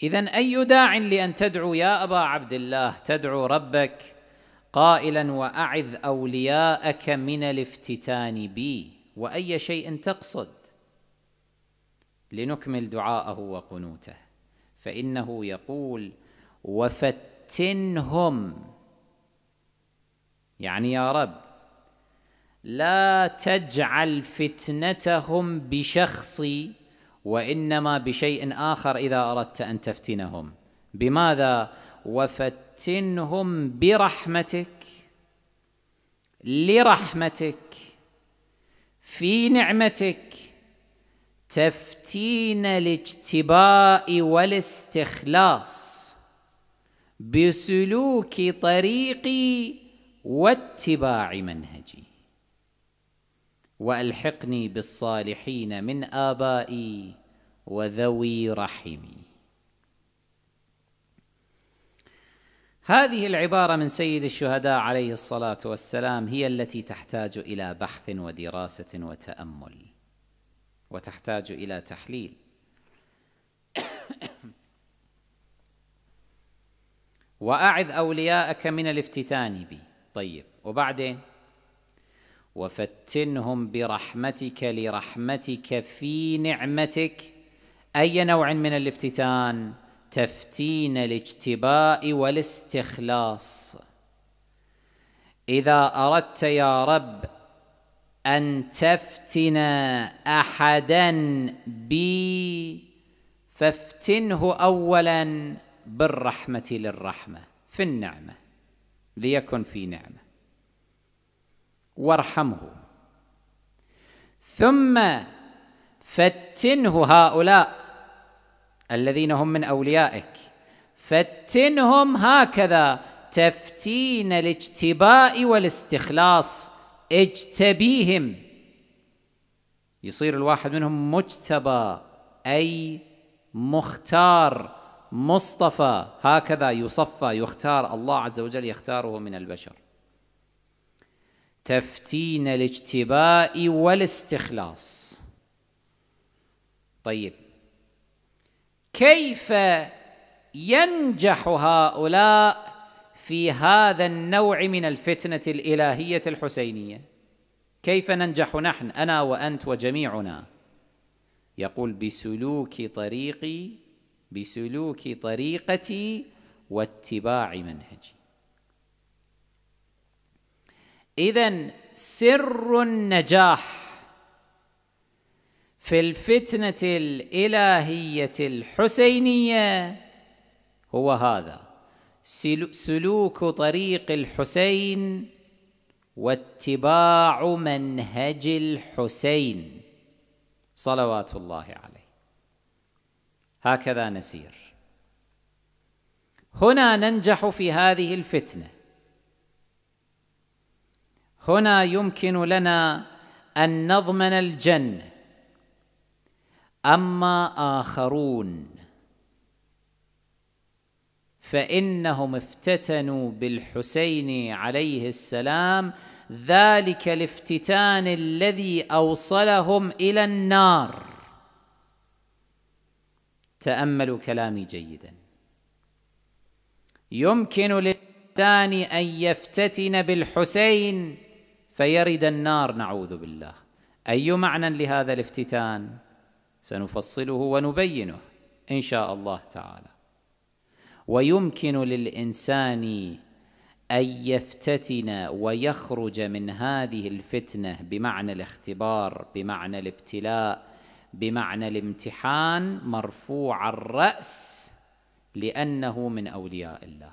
اذا اي داع لان تدعو يا ابا عبد الله تدعو ربك قائلا واعذ اولياءك من الافتتان بي واي شيء تقصد لنكمل دعاءه وقنوته فإنه يقول وفتنهم يعني يا رب لا تجعل فتنتهم بشخصي وإنما بشيء آخر إذا أردت أن تفتنهم بماذا وفتنهم برحمتك لرحمتك في نعمتك تفتين الاجتباء والاستخلاص بسلوك طريقي واتباع منهجي والحقني بالصالحين من ابائي وذوي رحمي هذه العباره من سيد الشهداء عليه الصلاه والسلام هي التي تحتاج الى بحث ودراسه وتامل وتحتاج إلى تحليل وأعذ أولياءك من الافتتان بي طيب وبعدين وفتنهم برحمتك لرحمتك في نعمتك أي نوع من الافتتان تفتين الاجتباء والاستخلاص إذا أردت يا رب أن تفتن أحدا بي فافتنه أولا بالرحمة للرحمة في النعمة ليكن في نعمة وارحمه ثم فتنه هؤلاء الذين هم من أوليائك فتنهم هكذا تفتين الاجتباء والاستخلاص اجتبيهم يصير الواحد منهم مجتبى أي مختار مصطفى هكذا يصفى يختار الله عز وجل يختاره من البشر تفتين الاجتباء والاستخلاص طيب كيف ينجح هؤلاء في هذا النوع من الفتنه الالهيه الحسينيه كيف ننجح نحن انا وانت وجميعنا يقول بسلوك طريقي بسلوك طريقتي واتباع منهجي اذا سر النجاح في الفتنه الالهيه الحسينيه هو هذا سلوك طريق الحسين واتباع منهج الحسين صلوات الله عليه هكذا نسير هنا ننجح في هذه الفتنه هنا يمكن لنا ان نضمن الجنه اما اخرون فانهم افتتنوا بالحسين عليه السلام ذلك الافتتان الذي اوصلهم الى النار تاملوا كلامي جيدا يمكن للانسان ان يفتتن بالحسين فيرد النار نعوذ بالله اي معنى لهذا الافتتان سنفصله ونبينه ان شاء الله تعالى ويمكن للإنسان أن يفتتن ويخرج من هذه الفتنة بمعنى الاختبار بمعنى الابتلاء بمعنى الامتحان مرفوع الرأس لأنه من أولياء الله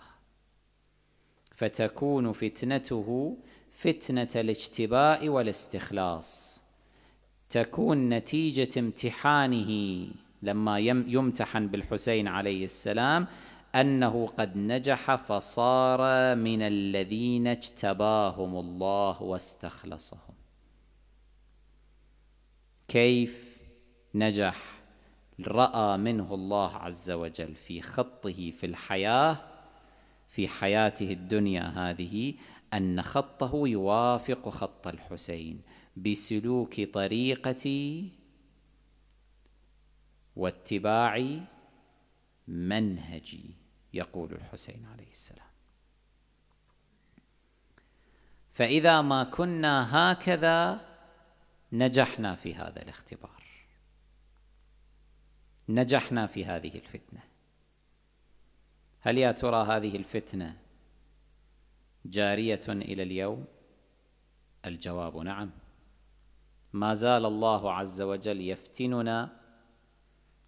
فتكون فتنته فتنة الاجتباء والاستخلاص تكون نتيجة امتحانه لما يمتحن بالحسين عليه السلام أنه قد نجح فصار من الذين اجتباهم الله واستخلصهم كيف نجح رأى منه الله عز وجل في خطه في الحياة في حياته الدنيا هذه أن خطه يوافق خط الحسين بسلوك طريقتي واتباع منهجي يقول الحسين عليه السلام فإذا ما كنا هكذا نجحنا في هذا الاختبار نجحنا في هذه الفتنة هل يا ترى هذه الفتنة جارية إلى اليوم؟ الجواب نعم ما زال الله عز وجل يفتننا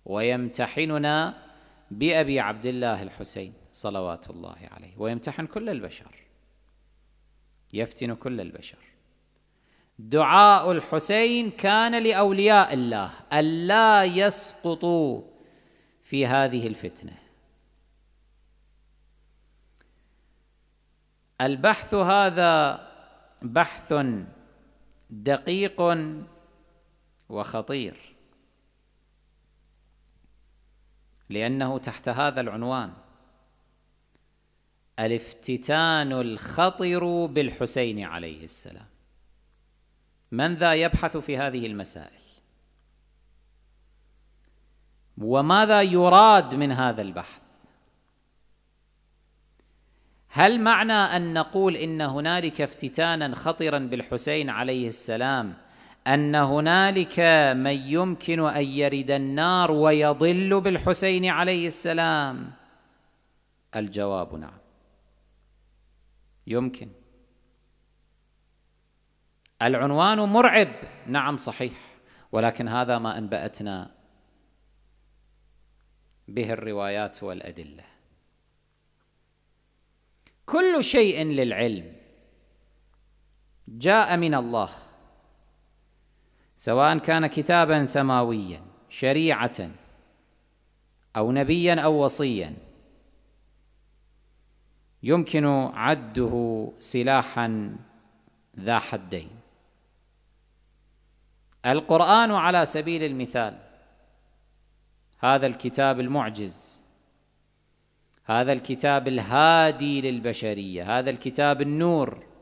ويمتحننا بأبي عبد الله الحسين صلوات الله عليه ويمتحن كل البشر يفتن كل البشر دعاء الحسين كان لأولياء الله ألا يسقطوا في هذه الفتنة البحث هذا بحث دقيق وخطير لأنه تحت هذا العنوان الافتتان الخطر بالحسين عليه السلام من ذا يبحث في هذه المسائل وماذا يراد من هذا البحث هل معنى ان نقول ان هنالك افتتانا خطرا بالحسين عليه السلام أن هنالك من يمكن أن يرد النار ويضل بالحسين عليه السلام الجواب نعم يمكن العنوان مرعب نعم صحيح ولكن هذا ما أنبأتنا به الروايات والأدلة كل شيء للعلم جاء من الله سواء كان كتابا سماويا شريعة أو نبيا أو وصيا يمكن عده سلاحا ذا حدين القرآن على سبيل المثال هذا الكتاب المعجز هذا الكتاب الهادي للبشرية هذا الكتاب النور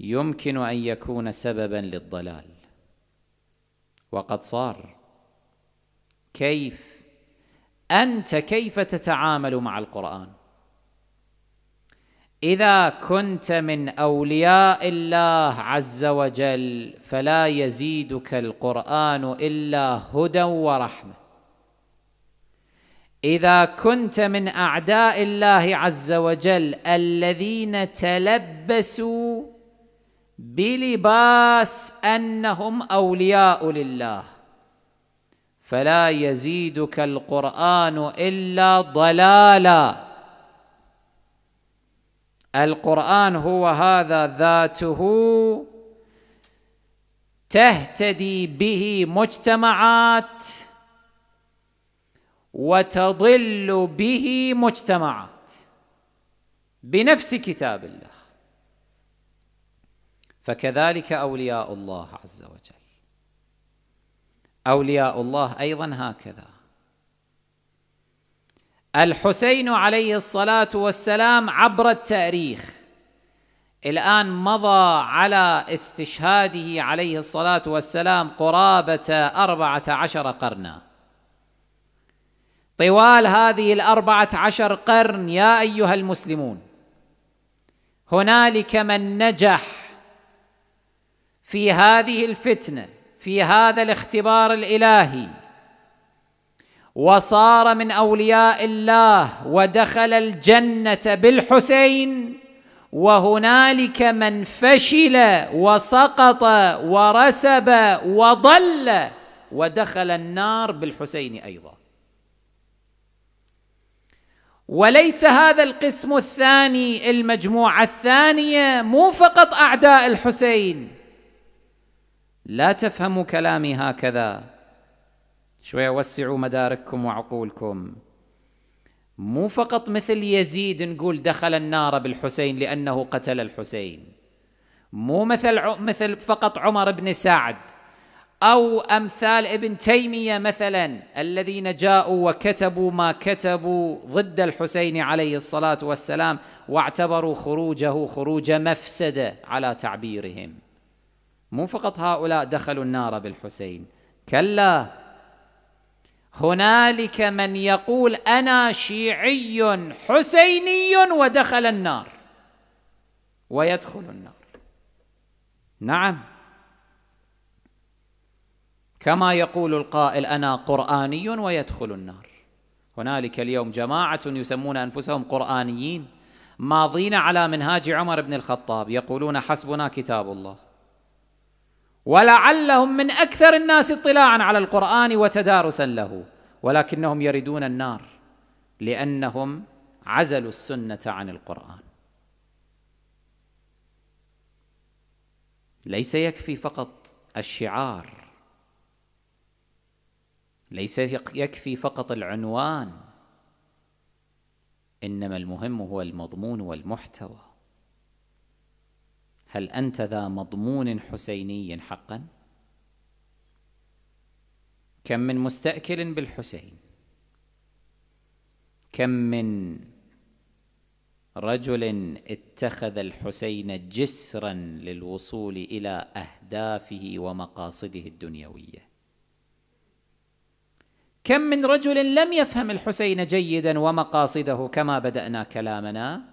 يمكن أن يكون سببا للضلال وقد صار كيف أنت كيف تتعامل مع القرآن إذا كنت من أولياء الله عز وجل فلا يزيدك القرآن إلا هدى ورحمة إذا كنت من أعداء الله عز وجل الذين تلبسوا بلباس انهم اولياء لله فلا يزيدك القران الا ضلالا القران هو هذا ذاته تهتدي به مجتمعات وتضل به مجتمعات بنفس كتاب الله فكذلك أولياء الله عز وجل أولياء الله أيضا هكذا الحسين عليه الصلاة والسلام عبر التاريخ الآن مضى على استشهاده عليه الصلاة والسلام قرابة أربعة عشر قرنا طوال هذه الأربعة عشر قرن يا أيها المسلمون هنالك من نجح في هذه الفتنه في هذا الاختبار الالهي وصار من اولياء الله ودخل الجنه بالحسين وهنالك من فشل وسقط ورسب وضل ودخل النار بالحسين ايضا وليس هذا القسم الثاني المجموعه الثانيه مو فقط اعداء الحسين لا تفهموا كلامي هكذا شوية وسعوا مدارككم وعقولكم مو فقط مثل يزيد نقول دخل النار بالحسين لأنه قتل الحسين مو مثل مثل فقط عمر بن سعد أو أمثال ابن تيمية مثلا الذين جاءوا وكتبوا ما كتبوا ضد الحسين عليه الصلاة والسلام واعتبروا خروجه خروج مفسدة على تعبيرهم مو فقط هؤلاء دخلوا النار بالحسين كلا هنالك من يقول انا شيعي حسيني ودخل النار ويدخل النار نعم كما يقول القائل انا قراني ويدخل النار هنالك اليوم جماعه يسمون انفسهم قرانيين ماضين على منهاج عمر بن الخطاب يقولون حسبنا كتاب الله ولعلهم من اكثر الناس اطلاعا على القران وتدارسا له ولكنهم يردون النار لانهم عزلوا السنه عن القران ليس يكفي فقط الشعار ليس يكفي فقط العنوان انما المهم هو المضمون والمحتوى هل أنت ذا مضمون حسيني حقا؟ كم من مستأكل بالحسين كم من رجل اتخذ الحسين جسرا للوصول إلى أهدافه ومقاصده الدنيوية كم من رجل لم يفهم الحسين جيدا ومقاصده كما بدأنا كلامنا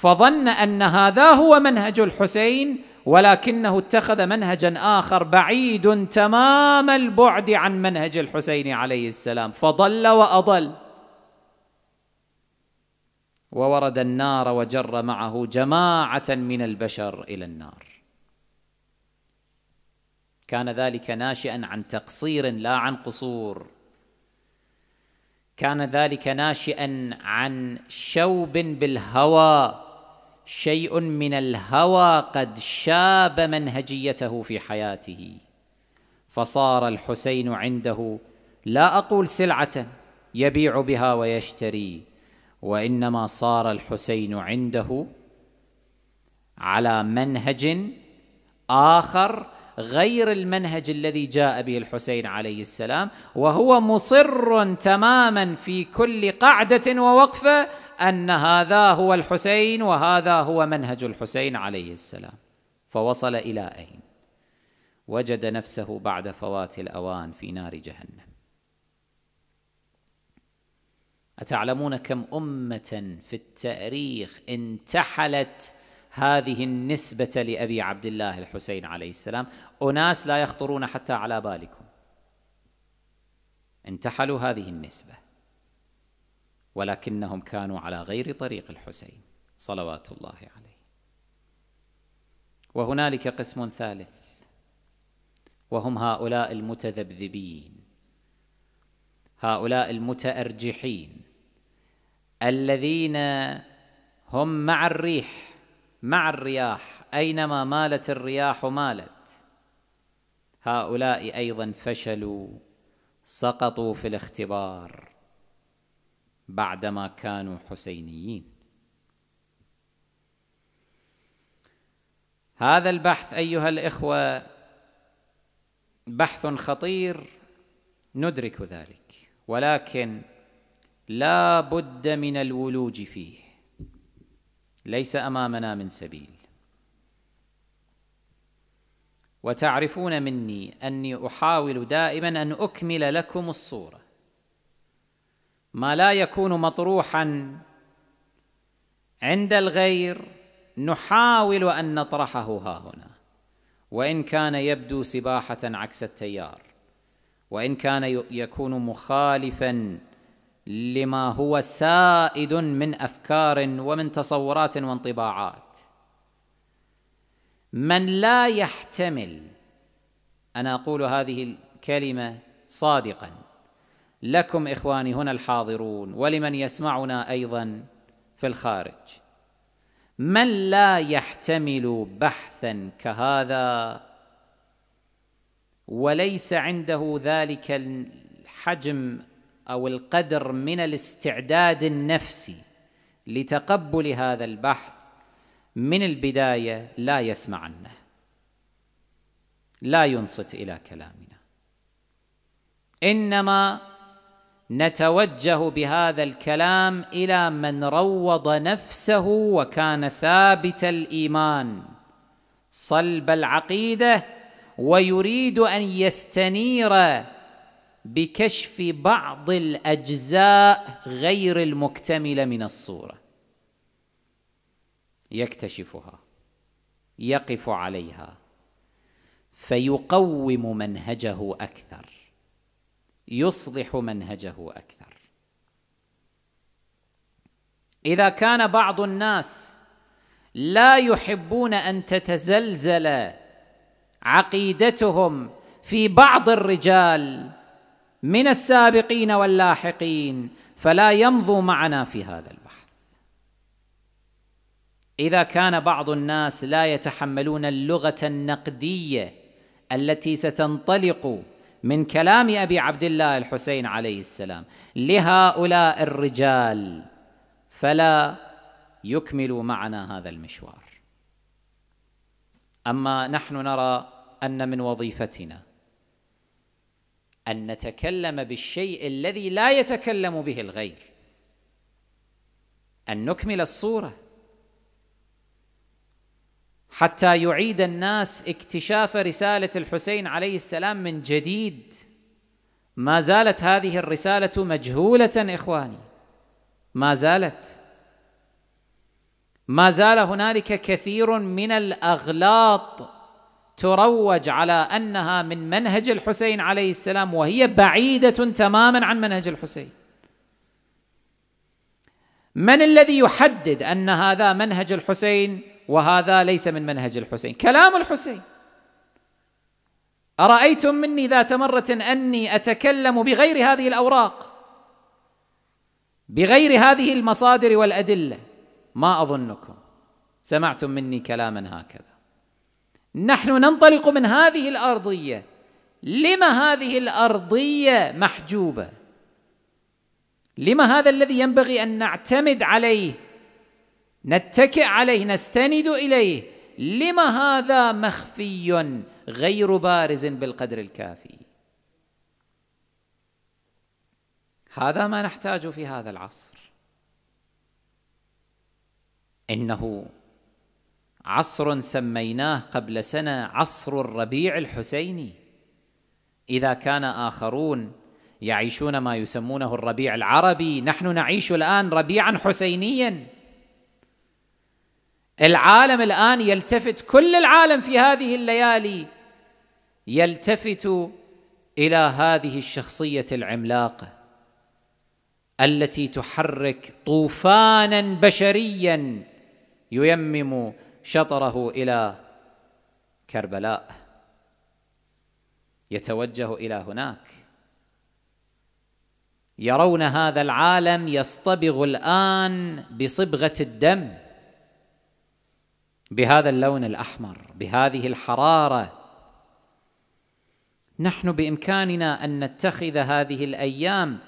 فظن ان هذا هو منهج الحسين ولكنه اتخذ منهجا اخر بعيد تمام البعد عن منهج الحسين عليه السلام فضل واضل وورد النار وجر معه جماعه من البشر الى النار كان ذلك ناشئا عن تقصير لا عن قصور كان ذلك ناشئا عن شوب بالهوى شيء من الهوى قد شاب منهجيته في حياته فصار الحسين عنده لا اقول سلعه يبيع بها ويشتري وانما صار الحسين عنده على منهج اخر غير المنهج الذي جاء به الحسين عليه السلام وهو مصر تماما في كل قعده ووقفه أن هذا هو الحسين وهذا هو منهج الحسين عليه السلام فوصل إلى أين؟ وجد نفسه بعد فوات الأوان في نار جهنم أتعلمون كم أمة في التاريخ انتحلت هذه النسبة لأبي عبد الله الحسين عليه السلام أناس لا يخطرون حتى على بالكم انتحلوا هذه النسبه ولكنهم كانوا على غير طريق الحسين صلوات الله عليه وهنالك قسم ثالث وهم هؤلاء المتذبذبين هؤلاء المتأرجحين الذين هم مع الريح مع الرياح أينما مالت الرياح مالت هؤلاء أيضا فشلوا سقطوا في الاختبار بعدما كانوا حسينيين هذا البحث ايها الاخوه بحث خطير ندرك ذلك ولكن لا بد من الولوج فيه ليس امامنا من سبيل وتعرفون مني اني احاول دائما ان اكمل لكم الصوره ما لا يكون مطروحا عند الغير نحاول ان نطرحه ها هنا وان كان يبدو سباحه عكس التيار وان كان يكون مخالفا لما هو سائد من افكار ومن تصورات وانطباعات من لا يحتمل انا اقول هذه الكلمه صادقا لكم إخواني هنا الحاضرون ولمن يسمعنا أيضا في الخارج من لا يحتمل بحثا كهذا وليس عنده ذلك الحجم او القدر من الاستعداد النفسي لتقبل هذا البحث من البدايه لا يسمع عنه لا ينصت الى كلامنا انما نتوجه بهذا الكلام الى من روض نفسه وكان ثابت الايمان صلب العقيده ويريد ان يستنير بكشف بعض الاجزاء غير المكتمله من الصوره يكتشفها يقف عليها فيقوم منهجه اكثر يصلح منهجه اكثر اذا كان بعض الناس لا يحبون ان تتزلزل عقيدتهم في بعض الرجال من السابقين واللاحقين فلا يمضوا معنا في هذا البحث اذا كان بعض الناس لا يتحملون اللغه النقديه التي ستنطلق من كلام ابي عبد الله الحسين عليه السلام لهؤلاء الرجال فلا يكملوا معنا هذا المشوار اما نحن نرى ان من وظيفتنا ان نتكلم بالشيء الذي لا يتكلم به الغير ان نكمل الصوره حتى يعيد الناس اكتشاف رساله الحسين عليه السلام من جديد ما زالت هذه الرساله مجهوله اخواني ما زالت ما زال هنالك كثير من الاغلاط تروج على انها من منهج الحسين عليه السلام وهي بعيده تماما عن منهج الحسين من الذي يحدد ان هذا منهج الحسين وهذا ليس من منهج الحسين كلام الحسين أرأيتم مني ذات مرة أني أتكلم بغير هذه الأوراق بغير هذه المصادر والأدلة ما أظنكم سمعتم مني كلاما هكذا نحن ننطلق من هذه الأرضية لما هذه الأرضية محجوبة لما هذا الذي ينبغي أن نعتمد عليه نتكئ عليه نستند اليه لما هذا مخفي غير بارز بالقدر الكافي هذا ما نحتاج في هذا العصر انه عصر سميناه قبل سنه عصر الربيع الحسيني اذا كان اخرون يعيشون ما يسمونه الربيع العربي نحن نعيش الان ربيعا حسينيا العالم الان يلتفت كل العالم في هذه الليالي يلتفت الى هذه الشخصيه العملاقه التي تحرك طوفانا بشريا ييمم شطره الى كربلاء يتوجه الى هناك يرون هذا العالم يصطبغ الان بصبغه الدم بهذا اللون الاحمر بهذه الحراره نحن بامكاننا ان نتخذ هذه الايام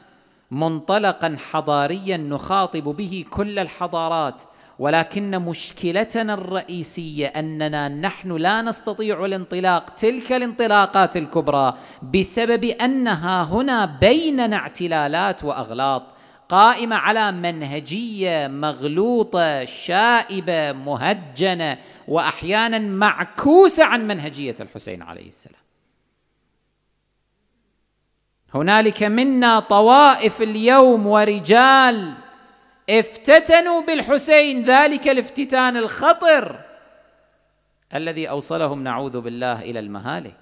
منطلقا حضاريا نخاطب به كل الحضارات ولكن مشكلتنا الرئيسيه اننا نحن لا نستطيع الانطلاق تلك الانطلاقات الكبرى بسبب انها هنا بيننا اعتلالات واغلاط قائمه على منهجيه مغلوطه شائبه مهجنه واحيانا معكوسه عن منهجيه الحسين عليه السلام هنالك منا طوائف اليوم ورجال افتتنوا بالحسين ذلك الافتتان الخطر الذي اوصلهم نعوذ بالله الى المهالك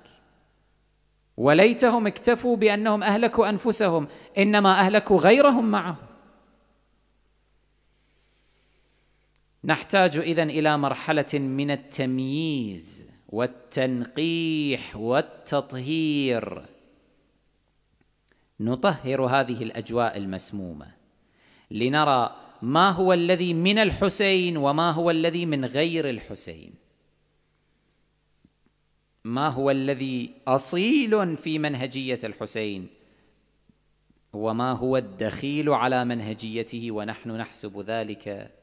وليتهم اكتفوا بانهم اهلكوا انفسهم انما اهلكوا غيرهم معه نحتاج اذا الى مرحله من التمييز والتنقيح والتطهير نطهر هذه الاجواء المسمومه لنرى ما هو الذي من الحسين وما هو الذي من غير الحسين ما هو الذي اصيل في منهجيه الحسين وما هو الدخيل على منهجيته ونحن نحسب ذلك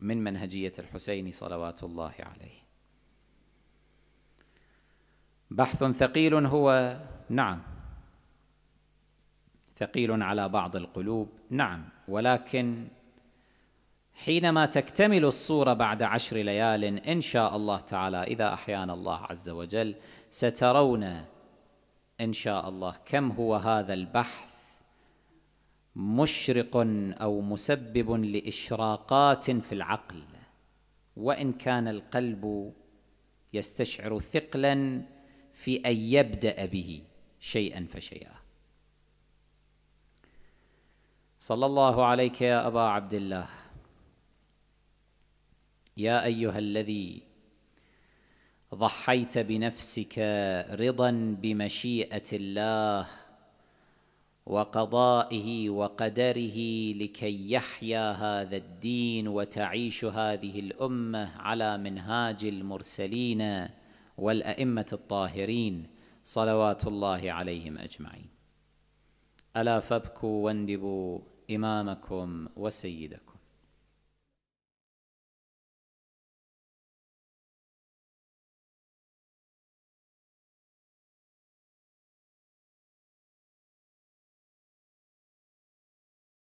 من منهجيه الحسين صلوات الله عليه بحث ثقيل هو نعم ثقيل على بعض القلوب نعم ولكن حينما تكتمل الصورة بعد عشر ليال إن شاء الله تعالى إذا أحيانا الله عز وجل سترون إن شاء الله كم هو هذا البحث مشرق أو مسبب لإشراقات في العقل وإن كان القلب يستشعر ثقلا في أن يبدأ به شيئا فشيئا صلى الله عليك يا أبا عبد الله يا ايها الذي ضحيت بنفسك رضا بمشيئه الله وقضائه وقدره لكي يحيا هذا الدين وتعيش هذه الامه على منهاج المرسلين والائمه الطاهرين صلوات الله عليهم اجمعين الا فابكوا واندبوا امامكم وسيدكم